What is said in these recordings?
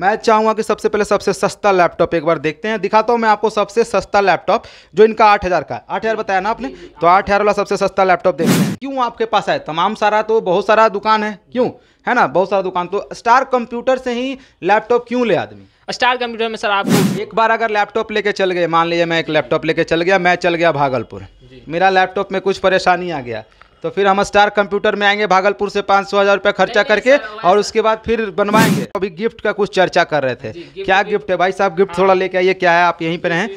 मैं चाहूँगा कि सबसे पहले सबसे सस्ता लैपटॉप एक बार देखते हैं दिखाता हूँ मैं आपको सबसे सस्ता लैपटॉप जो इनका आठ हज़ार का है आठ हज़ार बताया ना आपने तो आठ हज़ार वाला सबसे सस्ता लैपटॉप देखते हैं क्यों आपके पास है तमाम सारा तो बहुत सारा दुकान है क्यों है ना बहुत सारा दुकान तो स्टार कंप्यूटर से ही लैपटॉप क्यों ले आदमी स्टार कंप्यूटर में सर आप एक बार अगर लैपटॉप लेके चल गए मान लीजिए मैं एक लैपटॉप लेके चल गया मैं चल गया भागलपुर मेरा लैपटॉप में कुछ परेशानी आ गया तो फिर हम स्टार कंप्यूटर में आएंगे भागलपुर से पाँच सौ हज़ार रुपया खर्चा करके और उसके बाद फिर बनवाएंगे अभी गिफ्ट का कुछ चर्चा कर रहे थे क्या गिफ्ट है भाई साहब गिफ्ट थोड़ा हाँ। लेके आइए क्या है आप यहीं पर हैं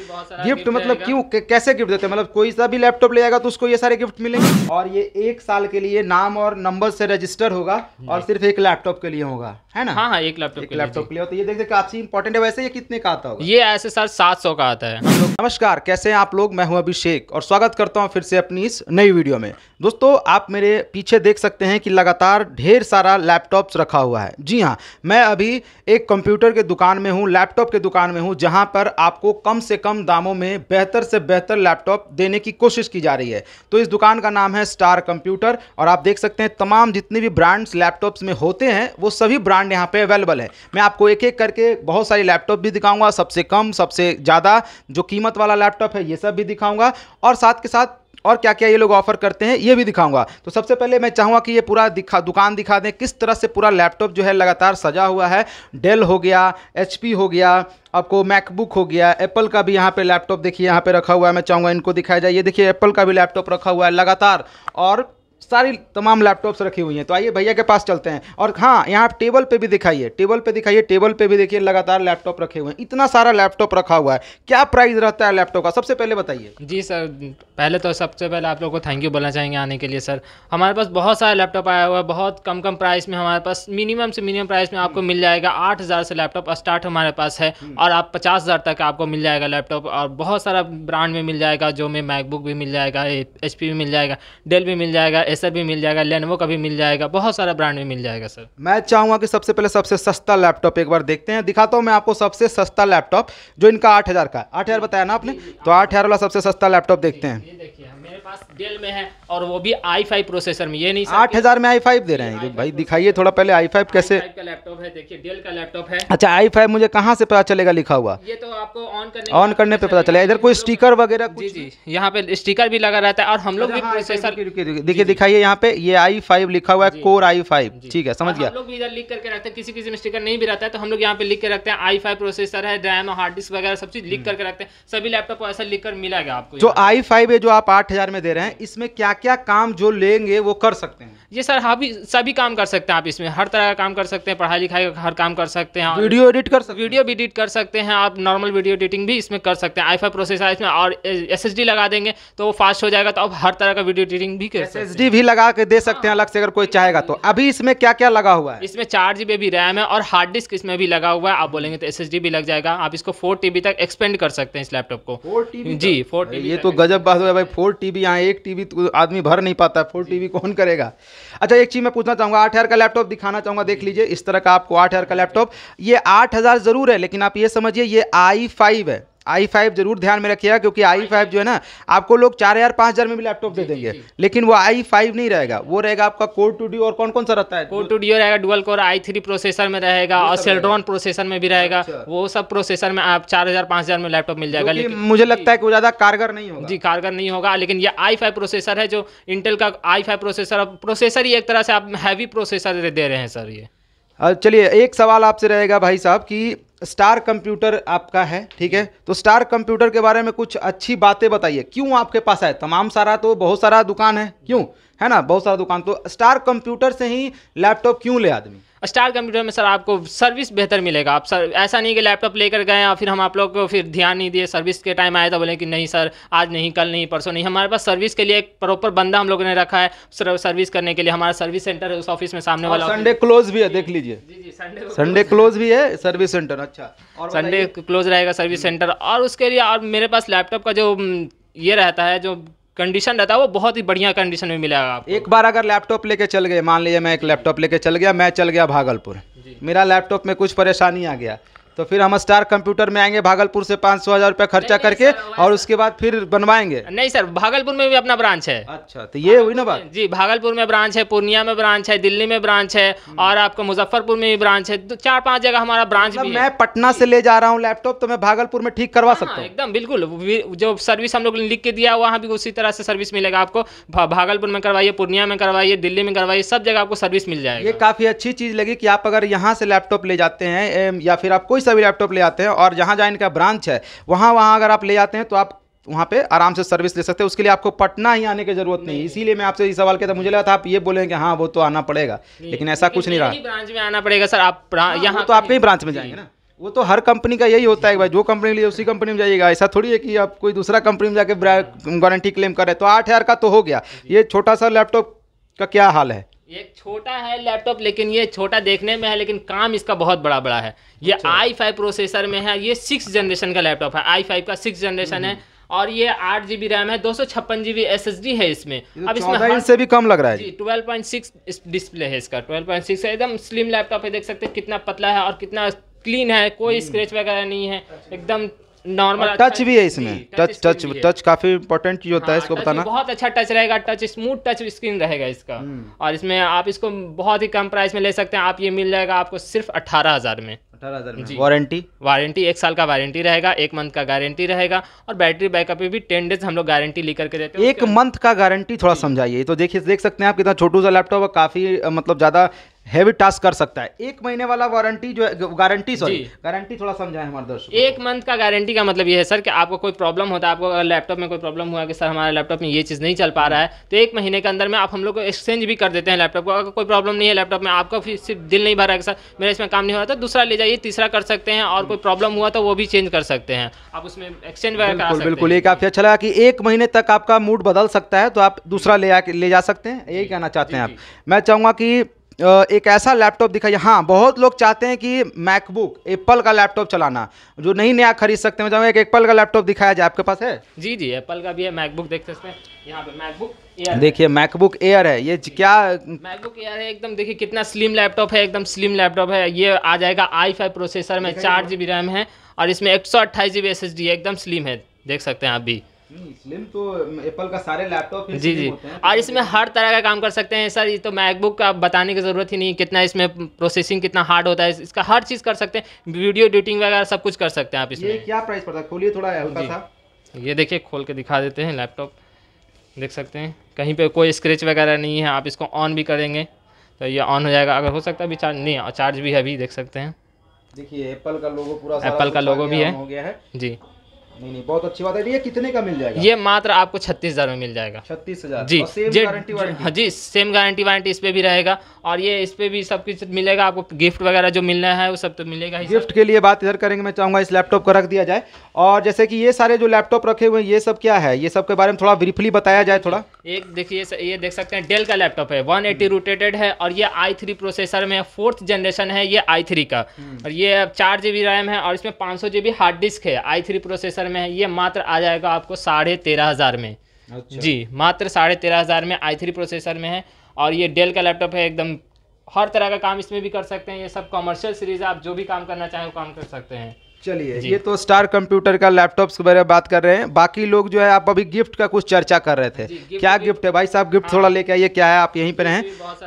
गिफ्ट मतलब क्यों कैसे गिफ्ट देते हैं मतलब कोई सा भी लैपटॉप ले जाएगा तो उसको ये सारे गिफ्ट मिलेंगे और ये एक साल के लिए नाम और नंबर से रजिस्टर होगा और सिर्फ एक लैपटॉप के लिए होगा है ना हाँ हाँ एक लैपटॉप लैपटॉप के लिए तो ये देख देखिए काफी इंपॉर्टेंट है वैसे ये कितने का आता होगा ये ऐसे सर सात सौ का आता है नमस्कार कैसे हैं आप लोग मैं हूं अभिषेक और स्वागत करता हूं फिर से अपनी इस नई वीडियो में दोस्तों आप मेरे पीछे देख सकते हैं कि लगातार ढेर सारा लैपटॉप्स रखा हुआ है जी हाँ मैं अभी एक कंप्यूटर के दुकान में हूँ लैपटॉप के दुकान में हूँ जहाँ पर आपको कम से कम दामों में बेहतर से बेहतर लैपटॉप देने की कोशिश की जा रही है तो इस दुकान का नाम है स्टार कंप्यूटर और आप देख सकते हैं तमाम जितने भी ब्रांड्स लैपटॉप्स में होते हैं वो सभी ब्रांड यहाँ पर अवेलेबल है मैं आपको एक एक करके बहुत सारी लैपटॉप भी दिखाऊँगा सबसे कम सबसे ज़्यादा जो कीमत वाला लैपटॉप है ये सब भी दिखाऊँगा और साथ के साथ और क्या क्या ये लोग ऑफर करते हैं ये भी दिखाऊंगा तो सबसे पहले मैं चाहूँगा कि ये पूरा दिखा दुकान दिखा दें किस तरह से पूरा लैपटॉप जो है लगातार सजा हुआ है डेल हो गया एच हो गया आपको मैकबुक हो गया एप्पल का भी यहाँ पे लैपटॉप देखिए यहाँ पे रखा हुआ है मैं चाहूँगा इनको दिखाया जाए ये देखिए एप्पल का भी लैपटॉप रखा हुआ है लगातार और सारी तमाम लैपटॉप्स रखी हुई हैं तो आइए भैया के पास चलते हैं और हाँ यहाँ आप टेबल पे भी दिखाइए टेबल पे दिखाइए टेबल पे भी देखिए लगातार लैपटॉप रखे हुए हैं इतना सारा लैपटॉप रखा हुआ है क्या प्राइस रहता है लैपटॉप का सबसे पहले बताइए जी सर पहले तो सबसे पहले आप लोग को थैंक यू बोलना चाहेंगे आने के लिए सर हमारे पास बहुत सारा लैपटॉप आया हुआ है बहुत कम कम प्राइस में हमारे पास मिनिमम से मिनिमम प्राइस में आपको मिल जाएगा आठ से लैपटॉप स्टार्ट हमारे पास है हम्म। और आप पचास तक आपको मिल जाएगा लैपटॉप और बहुत सारा ब्रांड में मिल जाएगा जो में मैकबुक भी मिल जाएगा एच भी मिल जाएगा डेल भी मिल जाएगा एसर भी मिल जाएगा लेनवो का भी मिल जाएगा बहुत सारा ब्रांड भी मिल जाएगा सर मैं चाहूँगा कि सबसे पहले सबसे सस्ता लैपटॉप एक बार देखते हैं दिखाता हूँ मैं आपको सबसे सस्ता लैपटॉप जो इनका आठ हज़ार का आठ हज़ार बताया ना आपने तो आठ हज़ार वाला सबसे सस्ता लैपटॉप देखते हैं पास डेल में है और वो भी आई फाइव प्रोसेसर में ये नहीं आठ हज़ार में आई फाइव दे रहे हैं भाई दिखाइए थोड़ा पहले आई फाइव कैसे लैपटॉप है देखिए डेल का लैपटॉप है अच्छा आई फाइव मुझे कहाँ से पता चलेगा लिखा हुआ ये तो आपको ऑन करने ऑन करने पे पता चलेगा इधर कोई स्टिकर वगैरह जी जी यहाँ पे स्टिकर भी लगा रहता है और हम लोग भी प्रोसेसर अच्छा, हाँ, अच्छा, देखिए दिखाइए यहाँ पे ये आई फाइव लिखा हुआ है कोर आई फाइव ठीक है समझ गया हम लोग भी इधर लिख करके रखते हैं किसी किसी में स्टिकर नहीं भी रहता है तो हम लोग यहाँ पे लिख के रखते हैं आई फाइव प्रोसेसर है रैम हार्ड डिस्क वगैरह सब चीज लिख हम्म। करके रखते हैं सभी लैपटॉप ऐसा लिख कर मिला गया आपको जो आई फाइव है जो आप आठ हजार में में दे रहे हैं इसमें क्या क्या काम जो लेंगे वो कर सकते हैं ये सर हाँ भी सभी काम कर सकते हैं आप इसमें हर तरह का काम कर सकते हैं पढ़ाई लिखाई का हर काम कर सकते हैं वीडियो एडिट कर सकते वीडियो भी एडिट कर सकते हैं आप नॉर्मल वीडियो एडिटिंग भी इसमें कर सकते हैं आई फाइव प्रोसेसर इसमें और एस लगा देंगे तो वो फास्ट हो जाएगा तो आप हर तरह का वीडियो एडिटिंग भी कर एस भी लगा के दे सकते हैं हाँ। अलग से अगर कोई चाहेगा तो अभी इसमें क्या क्या लगा हुआ है इसमें चार जी भी रैम है और हार्ड डिस्क इसमें भी लगा हुआ है आप बोलेंगे तो एस भी लग जाएगा आप इसको फोर तक एक्सपेंड कर सकते हैं इस लैपटॉप को फोर जी फोर ये तो गजब बात हो भाई फोर टीबी यहाँ एक टीवी तो आदमी भर नहीं पाता है फोर टीवी कौन करेगा अच्छा एक चीज़ मैं पूछना चाहूँगा आठ हज़ार का लैपटॉप दिखाना चाहूँगा देख लीजिए इस तरह का आपको आठ हज़ार का लैपटॉप ये आठ हज़ार ज़रूर है लेकिन आप ये समझिए ये आई फाइव है आई फाइव जरूर ध्यान में रखिएगा क्योंकि आई हाँ फाइव जो है ना आपको लोग चार हज़ार पाँच हज़ार में भी लैपटॉप दे देंगे लेकिन वो आई फाइव नहीं रहेगा वो रहेगा आपका कोर टू डी और कौन कौन सा रहता है कोर टू डी रहेगा dual core I three processor में रहेगा और सेल्ड्रॉन प्रोसेसर में भी रहेगा अच्छा। वो सब प्रोसेसर में आप चार हज़ार पाँच हज़ार में लैपटॉप मिल जाएगा लेकिन मुझे लगता है कि वो ज़्यादा कारगर नहीं होगा जी कारगर नहीं होगा लेकिन ये आई फाइव प्रोसेसर है जो इंटेल का आई फाइव प्रोसेसर प्रोसेसर ही एक तरह से आप हैवी प्रोसेसर दे रहे हैं सर ये चलिए एक सवाल आपसे रहेगा भाई साहब कि स्टार कंप्यूटर आपका है ठीक है तो स्टार कंप्यूटर के बारे में कुछ अच्छी बातें बताइए क्यों आपके पास आए तमाम सारा तो बहुत सारा दुकान है क्यों है ना बहुत सारा दुकान तो स्टार कंप्यूटर से ही लैपटॉप क्यों ले आदमी स्टार कंप्यूटर में सर आपको सर्विस बेहतर मिलेगा आप सर ऐसा नहीं कि लैपटॉप लेकर गए और फिर हम आप लोग को फिर ध्यान नहीं दिए सर्विस के टाइम आया तो बोले कि नहीं सर आज नहीं कल नहीं परसों नहीं हमारे पास सर्विस के लिए एक प्रॉपर बंदा हम लोगों ने रखा है सर्विस करने के लिए हमारा सर्विस सेंटर है उस ऑफिस में सामने वाला संडे क्लोज भी है देख लीजिए जी जी संडे संडे क्लोज भी है सर्विस सेंटर अच्छा संडे क्लोज रहेगा सर्विस सेंटर और उसके लिए और मेरे पास लैपटॉप का जो ये रहता है जो कंडीशन रहता है वो बहुत ही बढ़िया कंडीशन में मिलेगा आपको एक बार अगर लैपटॉप लेके चल गए मान लीजिए मैं एक लैपटॉप लेके चल गया मैं चल गया भागलपुर मेरा लैपटॉप में कुछ परेशानी आ गया तो फिर हम स्टार कंप्यूटर में आएंगे भागलपुर से पाँच सौ हज़ार रुपया खर्चा करके और उसके बाद फिर बनवाएंगे नहीं सर भागलपुर में भी अपना ब्रांच है अच्छा तो ये हुई ना बात जी भागलपुर में ब्रांच है पूर्णिया में ब्रांच है दिल्ली में ब्रांच है हम्म। और आपको मुजफ्फरपुर में भी ब्रांच है तो चार पाँच जगह हमारा ब्रांच मतलब भी मैं पटना से ले जा रहा हूँ लैपटॉप तो मैं भागलपुर में ठीक करवा हाँ, सकता हूँ एकदम बिल्कुल जो सर्विस हम लोग ने लिख के दिया वहाँ भी उसी तरह से सर्विस मिलेगा आपको भागलपुर में करवाइए पूर्णिया में करवाइए दिल्ली में करवाइए सब जगह आपको सर्विस मिल जाएगी ये काफ़ी अच्छी चीज़ लगी कि आप अगर यहाँ से लैपटॉप ले जाते हैं या फिर आप कोई से भी लैपटॉप ले आते हैं और जहाँ जहाँ इनका ब्रांच है वहाँ वहाँ अगर आप ले आते हैं तो आप वहाँ पे आराम से सर्विस ले सकते हैं उसके लिए आपको पटना ही आने की जरूरत नहीं, नहीं। इसीलिए मैं आपसे ये सवाल किया था मुझे लगा था आप ये कि हाँ वो तो आना पड़ेगा लेकिन ऐसा कुछ नहीं रहा ब्रांच में आना पड़ेगा सर आप हाँ, यहाँ तो आपके ही ब्रांच में जाएंगे ना वो तो हर कंपनी का यही होता है भाई जो कंपनी लिए उसी कंपनी में जाइएगा ऐसा थोड़ी है कि आप कोई दूसरा कंपनी में जाके गारंटी क्लेम करें तो आठ हज़ार का तो हो गया ये छोटा सा लैपटॉप का क्या हाल है ये छोटा है लैपटॉप लेकिन ये छोटा देखने में है लेकिन काम इसका बहुत बड़ा बड़ा है ये आई फाइव प्रोसेसर में है ये सिक्स जनरेशन का लैपटॉप है आई फाइव का सिक्स जनरेशन है हम्म। और ये आठ जीबी रैम है दो सौ छप्पन जीबी एस एस डी है इसमें तो अब इसमें हाँ, से भी कम लग रहा है जी ट्वेल्व पॉइंट सिक्स डिस्प्ले है इसका ट्वेल्व पॉइंट सिक्स एकदम स्लिम लैपटॉप है देख सकते हैं कितना पतला है और कितना क्लीन है कोई स्क्रेच हम्म। वगैरह नहीं है अच्छा। एकदम नॉर्मल टच अच्छा भी है इसमें टच टच टच काफी इम्पोर्टेंट चीज होता है हाँ, इसको बताना बहुत अच्छा टच रहेगा टच स्मूथ टच स्क्रीन रहेगा इसका हम्म। और इसमें आप इसको बहुत ही कम प्राइस में ले सकते हैं आप ये मिल जाएगा आपको सिर्फ अठारह हजार में वारंटी वारंटी एक साल का वारंटी रहेगा एक मंथ का गारंटी रहेगा और बैटरी बैकअप भी टेन डेज हम लोग गारंटी लेकर के देते हैं एक मंथ का गारंटी थोड़ा समझाइए तो देखिए देख सकते हैं आप कितना छोटू सा लैपटॉप काफी मतलब ज्यादा हैवी टास्क कर सकता है एक महीने वाला वारंटी जो है गारंटी सॉरी गारंटी थोड़ा समझाएं हमारे दोस्तों एक मंथ का गारंटी का मतलब ये है सर कि आपको कोई प्रॉब्लम होता है आपको अगर लैपटॉप में कोई प्रॉब्लम हुआ कि सर हमारे लैपटॉप में ये चीज़ नहीं चल पा रहा है तो एक महीने के अंदर में आप हम लोग को एक्सचेंज भी कर देते हैं लैपटॉप को अगर कोई प्रॉब्लम नहीं है लैपटॉप में आपका फिर सिर्फ दिल नहीं भरा कि सर मेरा इसमें काम नहीं हो रहा तो दूसरा ले जाइए तीसरा कर सकते हैं और कोई प्रॉब्लम हुआ तो वो भी चेंज कर सकते हैं आप उसमें एक्सचेंज वगैरह बिल्कुल ये काफ़ी अच्छा लगा कि एक महीने तक आपका मूड बदल सकता है तो आप दूसरा ले जा सकते हैं यही कहना चाहते हैं आप मैं चाहूँगा कि एक ऐसा लैपटॉप दिखाइए हाँ बहुत लोग चाहते हैं कि मैकबुक एप्पल का लैपटॉप चलाना जो नहीं नया खरीद सकते हैं मतलब एक एप्पल का लैपटॉप दिखाया जाए आपके पास है जी जी एप्पल का भी है मैकबुक देख सकते हैं यहाँ पे मैकबुक देखिए मैकबुक एयर है ये क्या मैकबुक एयर है एकदम देखिए कितना स्लिम लैपटॉप है एकदम स्लिम लैपटॉप है ये आ जाएगा आई फाइव प्रोसेसर में चार जी बी रैम है और इसमें एक सौ अट्ठाईस G B S S D है एकदम स्लिम है देख सकते हैं आप भी स्लिम हम्म, तो एप्पल का सारे लैपटॉप जी जी और इसमें हर तरह का काम कर सकते हैं सर ये तो मैकबुक का बताने की ज़रूरत ही नहीं कितना इसमें प्रोसेसिंग कितना हार्ड होता है इसका हर चीज़ कर सकते हैं वीडियो एडिटिंग वगैरह सब कुछ कर सकते हैं आप इसमें ये क्या प्राइस पड़ता है खोलिए थोड़ा हल्का सा ये देखिए खोल के दिखा देते हैं लैपटॉप देख सकते हैं कहीं पर कोई स्क्रेच वगैरह नहीं है आप इसको ऑन भी करेंगे तो ये ऑन हो जाएगा अगर हो सकता है अभी चार्ज नहीं चार्ज भी है अभी देख सकते हैं देखिए एप्पल का लोगो पूरा एप्पल का लोगो भी है हो गया है जी नहीं नहीं बहुत अच्छी बात है ये कितने का मिल जाएगा ये मात्र आपको छत्तीस हजार में मिल जाएगा छत्तीस हजार जी सेम गारंटी वारंटी जी सेम गारंटी वारंटी इस पे भी रहेगा और ये इस पे भी सब कुछ मिलेगा आपको गिफ्ट वगैरह जो मिलना है वो सब तो मिलेगा ही गिफ्ट के लिए बात इधर करेंगे मैं चाहूंगा इस लैपटॉप को रख दिया जाए और जैसे की ये सारे जो लैपटॉप रखे हुए ये सब क्या है ये सब के बारे में थोड़ा ब्रीफली बताया जाए थोड़ा एक देखिए ये देख सकते हैं डेल का लैपटॉप है वन एटी रोटेटेड है और ये आई थ्री प्रोसेसर में फोर्थ जनरेशन है ये आई थ्री का हम्म। और ये चार जीबी रैम है और इसमें पांच सौ जीबी हार्ड डिस्क है आई थ्री प्रोसेसर हज़ार में है ये मात्र आ जाएगा आपको साढ़े तेरह हज़ार में अच्छा। जी मात्र साढ़े तेरह हज़ार में आई थ्री प्रोसेसर में है और ये डेल का लैपटॉप है एकदम हर तरह का काम इसमें भी कर सकते हैं ये सब कॉमर्शियल सीरीज़ आप जो भी काम करना चाहें वो काम कर सकते हैं चलिए ये तो स्टार कंप्यूटर का लैपटॉप्स के बारे में बात कर रहे हैं बाकी लोग जो है आप अभी गिफ्ट का कुछ चर्चा कर रहे थे गिफ्ट क्या गिफ्ट, गिफ्ट है भाई साहब गिफ्ट थोड़ा हाँ। लेके आइए क्या है आप यहीं पे हैं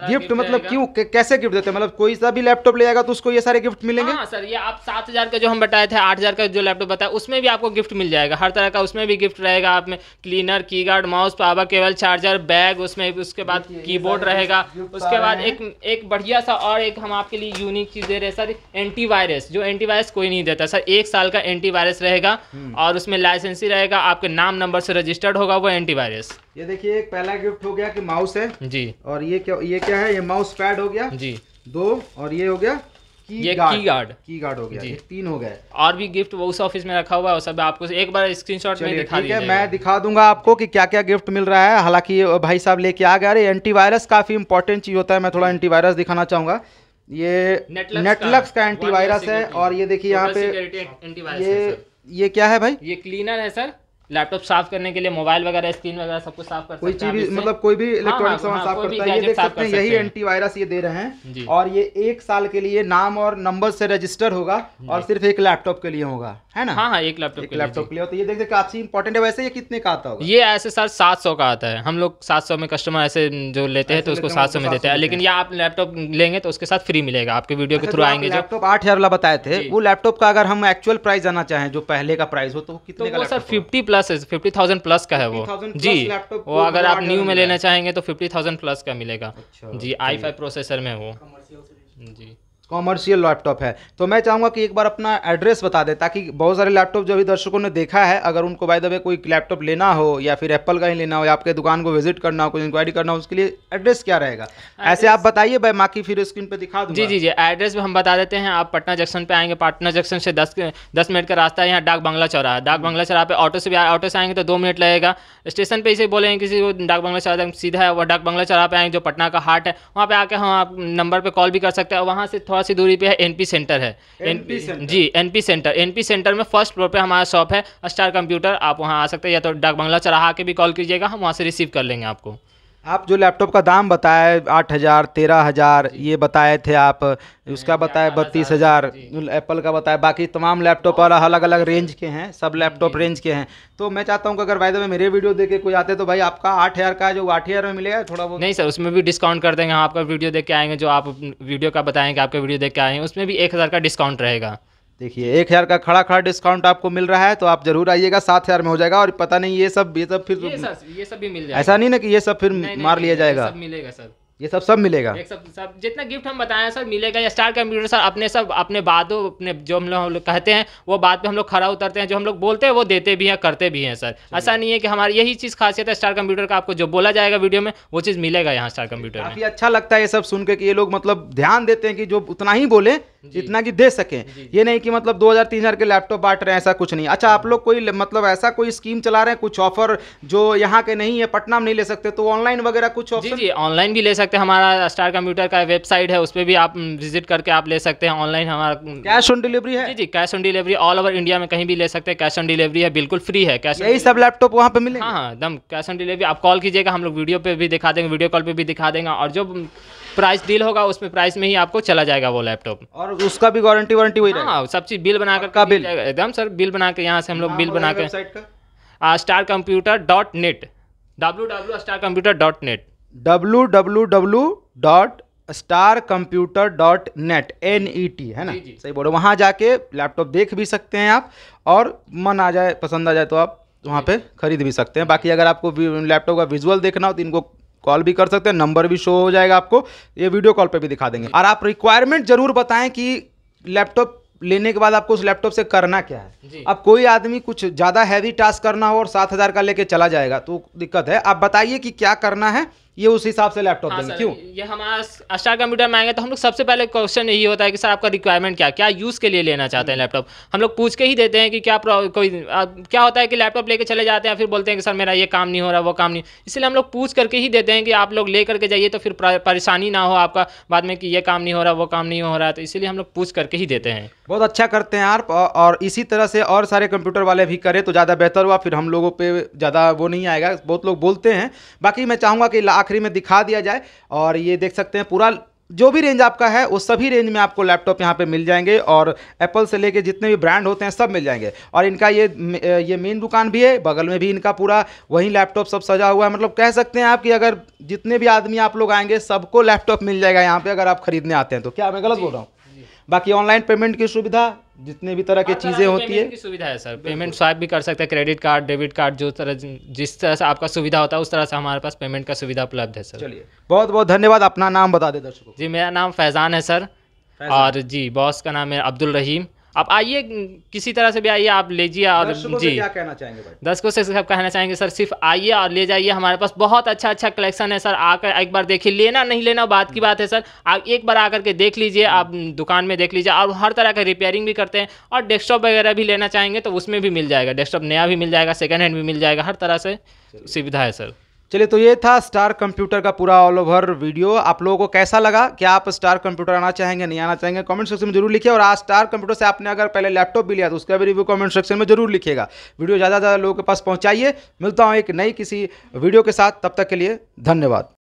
गिफ्ट मतलब क्यों कैसे गिफ्ट देते हैं मतलब कोई सा भी लैपटॉप ले जाएगा तो उसको ये सारे गिफ्ट मिलेंगे हाँ, सर ये आप सात हजार का जो हम बताए थे आठ हजार का जो लैपटॉप बताया उसमें भी आपको गिफ्ट मिल जाएगा हर तरह का उसमें भी गिफ्ट रहेगा आप में cleaner key guard mouse power cable charger bag उसमें उसके बाद की रहेगा उसके बाद एक एक बढ़िया सा और एक हम आपके लिए यूनिक चीज़ दे रहे हैं सर एंटीवायरस जो एंटीवायरस कोई नहीं देता सर एक साल का एंटीवायरस रहेगा हम्म। और उसमें लाइसेंसी रहेगा आपके नाम नंबर से रजिस्टर्ड होगा वो एंटीवायरस ये देखिए एक पहला गिफ्ट हो गया कि माउस है जी और ये क्या ये क्या है ये माउस पैड हो गया जी दो और ये हो गया की ये गार्ड, की गार्ड की गार्ड हो गया जी तीन हो गए और भी गिफ्ट वो उस ऑफिस में रखा हुआ है सब आपको एक बार स्क्रीनशॉट में दिखा दीजिए मैं दिखा दूंगा आपको कि क्या क्या गिफ्ट मिल रहा है हालांकि भाई साहब लेके आ गया अरे एंटीवायरस काफी इंपॉर्टेंट चीज होता है मैं थोड़ा एंटीवायरस दिखाना चाहूंगा ये नेटलक्स का एंटीवायरस है और ये देखिए यहाँ पे ये ये क्या है भाई ये क्लीनर है सर लैपटॉप साफ करने के लिए मोबाइल वगैरह स्क्रीन वगैरह सब कुछ साफ कर कोई चीज मतलब कोई भी इलेक्ट्रॉनिक हाँ, हाँ, हाँ, सामान साफ करता है ये देख सकते हैं यही एंटीवायरस ये दे रहे हैं और ये एक साल के लिए नाम और नंबर से रजिस्टर होगा और सिर्फ एक लैपटॉप के लिए होगा है ना हाँ हाँ एक लैपटॉप लैपटॉप के लिए तो ये देख सकते काफी इंपॉर्टेंट है वैसे ये कितने का आता होगा ये ऐसे सर सात सौ का आता है हम लोग सात सौ में कस्टमर ऐसे जो लेते हैं तो उसको सात सौ में देते हैं लेकिन ये आप लैपटॉप लेंगे तो उसके साथ फ्री मिलेगा आपके वीडियो के थ्रू अच्छा, तो आएंगे लैपटॉप आठ हजार वाला बताए थे वो लैपटॉप का अगर हम एक्चुअल प्राइस जाना चाहें जो पहले का प्राइस हो तो, तो कितने का सर फिफ्टी प्लस प्लस है फिफ्टी थाउजेंड प्लस का है वो जी वो अगर आप न्यू में लेना चाहेंगे तो फिफ्टी थाउजेंड प्लस का मिलेगा अच्छा, जी आई फाइव प्रोसेसर में वो जी कॉमर्शियल लैपटॉप है तो मैं चाहूँगा कि एक बार अपना एड्रेस बता दें ताकि बहुत सारे लैपटॉप जो अभी दर्शकों ने देखा है अगर उनको बाय द वे कोई लैपटॉप लेना हो या फिर एप्पल का ही लेना हो या आपके दुकान को विजिट करना हो कोई इंक्वायरी करना हो उसके लिए एड्रेस क्या रहेगा ऐसे आप बताइए भाई बाकी फिर स्क्रीन पर दिखा दूँ जी जी जी एड्रेस भी हम बता देते हैं आप पटना जंक्शन पर आएंगे पटना जंक्शन से दस दस मिनट का रास्ता है यहाँ डाक बंगला चौरा है डाक बंगला चौरा पे ऑटो से भी ऑटो से आएंगे तो दो मिनट लगेगा स्टेशन पर इसे बोलेंगे किसी को डाक बंगला चौरा सीधा है वह डाक बंगला चौरा पे आएंगे जो पटना का हार्ट है वहाँ पे आकर हम आप नंबर पर कॉल भी कर सकते हैं वहाँ से थोड़ा थोड़ा सी दूरी पे है एनपी सेंटर है एनपी जी एनपी सेंटर एनपी सेंटर में फर्स्ट फ्लोर पे हमारा शॉप है स्टार कंप्यूटर आप वहाँ आ सकते हैं या तो डाक बंगला चढ़ा के भी कॉल कीजिएगा हम वहाँ से रिसीव कर लेंगे आपको आप जो लैपटॉप का दाम बताए आठ हज़ार तेरह हज़ार ये बताए थे आप उसका बताए बत्तीस हज़ार एप्पल का बताया बाकी तमाम लैपटॉप और अलग अलग रेंज के हैं सब लैपटॉप रेंज के हैं तो मैं चाहता हूँ कि अगर वायदे में मेरे वीडियो देख के कोई आते तो भाई आपका आठ हज़ार का जो आठ हज़ार में मिलेगा थोड़ा बहुत नहीं सर उसमें भी डिस्काउंट कर देंगे हाँ आपका वीडियो देख के आएंगे जो आप वीडियो का बताएंगे आपका वीडियो देख के आएंगे उसमें भी एक हज़ार का डिस्काउंट रहेगा देखिए एक हज़ार का खड़ा खड़ा डिस्काउंट आपको मिल रहा है तो आप जरूर आइएगा सात हज़ार में हो जाएगा और पता नहीं ये सब ये सब फिर ये सब, ये सब भी मिल जाएगा ऐसा नहीं ना कि ये सब फिर नहीं, मार नहीं, लिया जाएगा सब मिलेगा सर ये सब सब मिलेगा एक सब सब जितना गिफ्ट हम बताए हैं सर मिलेगा या स्टार कंप्यूटर सर अपने सब अपने बातों अपने जो हम लोग लो कहते हैं वो बात पे हम लोग खड़ा उतरते हैं जो हम लोग बोलते हैं वो देते भी हैं करते भी हैं सर ऐसा नहीं है कि हमारी यही चीज़ खासियत है स्टार कंप्यूटर का आपको जो बोला जाएगा वीडियो में वो चीज़ मिलेगा यहाँ स्टार कंप्यूटर काफ़ी अच्छा लगता है ये सब सुन के कि ये लोग मतलब ध्यान देते हैं कि जो उतना ही बोले जितना कि दे सकें ये नहीं कि मतलब दो हज़ार तीन हज़ार के लैपटॉप बांट रहे हैं ऐसा कुछ नहीं अच्छा आप लोग कोई मतलब ऐसा कोई स्कीम चला रहे हैं कुछ ऑफर जो यहाँ के नहीं है पटना में नहीं ले सकते तो ऑनलाइन वगैरह कुछ ऑफर जी ऑनलाइन भी ले सकते हैं हमारा स्टार कंप्यूटर का वेबसाइट है उस पर भी आप विजिट करके आप ले सकते हैं ऑनलाइन हमारा कैश ऑन डिलीवरी है जी जी cash on delivery all over India में कहीं भी ले सकते हैं कैश ऑन डिलीवरी है बिल्कुल फ्री है कैश यही सब लैपटॉप वहाँ पर मिले हाँ एकदम हाँ, कैश ऑन डिलीवरी आप कॉल कीजिएगा हम लोग वीडियो पर भी दिखा देंगे वीडियो कॉल पर भी दिखा देंगे और जो प्राइस डील होगा उसमें प्राइस में ही आपको चला जाएगा वो लैपटॉप और उसका भी वारंटी वारंटी वही हाँ सब चीज़ बिल बनाकर का बिल एकदम सर बिल बना के यहाँ से हम लोग हाँ, बिल बना के Star Computer dot net W W Star Computer dot net W W W dot Star Computer dot net N E T है ना जी जी। सही बोलो वहाँ जाके लैपटॉप देख भी सकते हैं आप और मन आ जाए पसंद आ जाए तो आप वहाँ पे खरीद भी सकते हैं बाकी अगर आपको लैपटॉप का विजुअल देखना हो तो इनको कॉल भी कर सकते हैं नंबर भी शो हो जाएगा आपको ये वीडियो कॉल पे भी दिखा देंगे और आप रिक्वायरमेंट जरूर बताएं कि लैपटॉप लेने के बाद आपको उस लैपटॉप से करना क्या है अब कोई आदमी कुछ ज़्यादा हैवी टास्क करना हो और सात हज़ार का लेके चला जाएगा तो दिक्कत है आप बताइए कि क्या करना है ये उस हिसाब से लैपटॉप हाँ क्यों ये हमारा अच्छा कंप्यूटर में आएंगे तो हम लोग सबसे पहले क्वेश्चन यही होता है कि सर आपका रिक्वायरमेंट क्या क्या यूज़ के लिए लेना चाहते हैं लैपटॉप हम्म। हम लोग पूछ के ही देते हैं कि क्या कोई आ, क्या होता है कि लैपटॉप लेके चले जाते हैं फिर बोलते हैं कि सर मेरा ये काम नहीं हो रहा वो काम नहीं इसलिए हम लोग पूछ करके ही देते हैं कि आप लोग ले करके जाइए तो फिर परेशानी ना हो आपका बाद में कि ये काम नहीं हो रहा वो काम नहीं हो रहा तो इसीलिए हम लोग पूछ करके ही देते हैं बहुत अच्छा करते हैं आप और इसी तरह से और सारे कंप्यूटर वाले भी करें तो ज़्यादा बेहतर हुआ फिर हम लोगों पे ज़्यादा वो नहीं आएगा बहुत लोग बोलते हैं बाकी मैं चाहूँगा कि आखिरी में दिखा दिया जाए और ये देख सकते हैं पूरा जो भी रेंज आपका है वो सभी रेंज में आपको लैपटॉप यहाँ पे मिल जाएंगे और एप्पल से लेके जितने भी ब्रांड होते हैं सब मिल जाएंगे और इनका ये ये मेन दुकान भी है बगल में भी इनका पूरा वही लैपटॉप सब सजा हुआ है मतलब कह सकते हैं आप कि अगर जितने भी आदमी आप लोग आएंगे सबको लैपटॉप मिल जाएगा यहाँ पर अगर आप खरीदने आते हैं तो क्या मैं गलत बोल रहा हूँ बाकी ऑनलाइन पेमेंट की सुविधा जितने भी तरह की चीज़ें होती है सुविधा है सर पेमेंट स्वाइप भी कर सकते हैं क्रेडिट कार्ड डेबिट कार्ड जो तरह जिस तरह से आपका सुविधा होता है उस तरह से हमारे पास पेमेंट का सुविधा उपलब्ध है सर चलिए बहुत बहुत धन्यवाद अपना नाम बता दे दर्शकों जी मेरा नाम फैज़ान है सर और जी बॉस का नाम है अब्दुल रहीम आप आइए किसी तरह से भी आइए आप लीजिए और जी क्या कहना चाहेंगे भाई दर्शकों से सब कहना चाहेंगे सर सिर्फ आइए और ले जाइए हमारे पास बहुत अच्छा अच्छा कलेक्शन है सर आकर एक बार देखिए लेना नहीं लेना बात की बात है सर आप एक बार आकर के देख लीजिए आप दुकान में देख लीजिए और हर तरह का रिपेयरिंग भी करते हैं और डेस्कटॉप वगैरह भी लेना चाहेंगे तो उसमें भी मिल जाएगा डेस्कटॉप नया भी मिल जाएगा सेकेंड हैंड भी मिल जाएगा हर तरह से सुविधा है सर चलिए तो ये था स्टार कंप्यूटर का पूरा ऑल ओवर वीडियो आप लोगों को कैसा लगा क्या आप स्टार कंप्यूटर आना चाहेंगे नहीं आना चाहेंगे कमेंट सेक्शन में जरूर लिखिए और आज स्टार कंप्यूटर से आपने अगर पहले लैपटॉप भी लिया तो उसका भी रिव्यू कमेंट सेक्शन में जरूर लिखिएगा वीडियो ज़्यादा से ज़्यादा लोगों के पास पहुँचाइए मिलता हूँ एक नई किसी वीडियो के साथ तब तक के लिए धन्यवाद